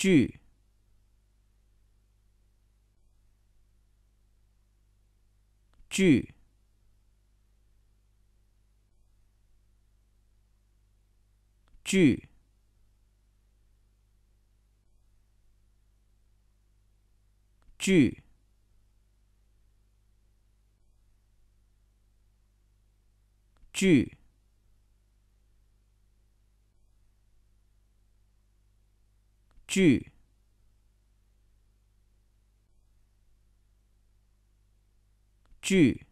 句。句。句。句。句。句句。